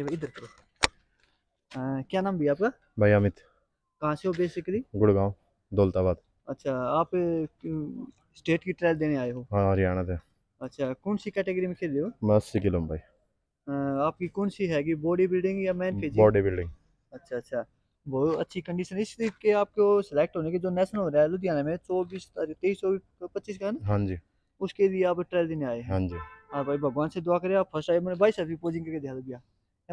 ये भाई इधर करो क्या नाम भैया आपका भाई अमित कहाँ से हो बेसिकली गुड़गांव दौलताबाद अच्छा आप स्टेट की ट्रायल देने आए हो हाँ हरियाणा से अच्छा कौन सी कैटेगरी में खेल रहे हो मैं अस्सी किलो भाई आपकी कौन सी हैगी बॉडी बिल्डिंग या मैन फिजिक बॉडी बिल्डिंग अच्छा अच्छा बहुत अच्छी कंडीशन इसलिए कि आपको सिलेक्ट होने के जो नेशनल हो रहा है लुधियाना में चौबीस तारीख तेईस चौबीस पच्चीस का ना हाँ जी उसके लिए आप ट्रायल देने आए हैं हाँ जी हाँ भाई भगवान से दुआ करें आप फर्स्ट टाइम मैंने बाईस अभी पोजिंग करके दिया भैया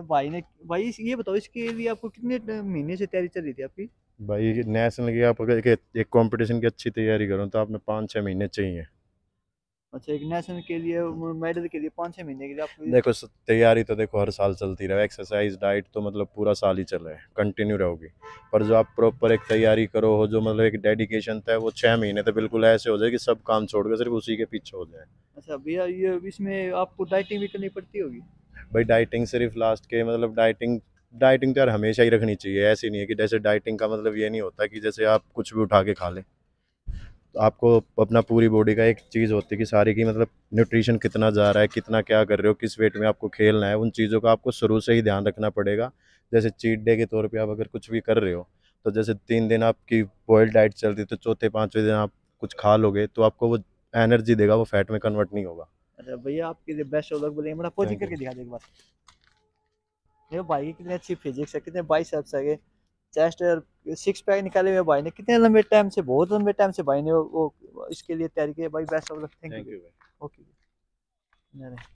भाई ने भाई ये बताओ इसके लिए आपको कितने महीने से तैयारी चल रही थी आपकी भाई नेशनल की आप अगर एक, एक कंपटीशन की अच्छी तैयारी करो तो आपने पाँच छः महीने चाहिए अच्छा एक नेशनल के लिए मेडल के लिए पाँच छः महीने के लिए आप देखो तैयारी तो देखो हर साल चलती रहे एक्सरसाइज डाइट तो मतलब पूरा साल ही चले कंटिन्यू रहोगी पर जो आप प्रॉपर एक तैयारी करो हो जो मतलब एक डेडिकेशन था तो वो छः महीने तो बिल्कुल ऐसे हो जाए कि सब काम छोड़ के सिर्फ उसी के पीछे हो जाए अच्छा भैया ये इसमें आपको डाइटिंग भी करनी पड़ती होगी भाई डाइटिंग सिर्फ लास्ट के मतलब डाइटिंग डाइटिंग तो यार हमेशा ही रखनी चाहिए ऐसी नहीं है कि जैसे डाइटिंग का मतलब ये नहीं होता कि जैसे आप कुछ भी उठा के खा लें तो आपको अपना पूरी बॉडी का एक चीज़ होती है कि सारी की मतलब न्यूट्रिशन कितना जा रहा है कितना क्या कर रहे हो किस वेट में आपको खेलना है उन चीज़ों का आपको शुरू से ही ध्यान रखना पड़ेगा जैसे चीट डे के तौर पर आप अगर कुछ भी कर रहे हो तो जैसे तीन दिन आपकी बॉयल डाइट चल रही तो चौथे पाँचवें दिन आप कुछ खा लोगे तो आपको वो एनर्जी देगा वो फैट में कन्वर्ट नहीं होगा भैया आपके लिए बेस्ट ऑफ लक बोले मेरा पोजिंग करके दिखा दे एक बार देखो भाई की कितनी अच्छी फिजिक्स है कितने बाइस सेप्स है चेस्ट सिक्स पैक निकाले हुए भाई ने कितने लंबे टाइम से बहुत लंबे टाइम से भाई ने वो, इसके लिए तैयारी की भाई best of luck thank you okay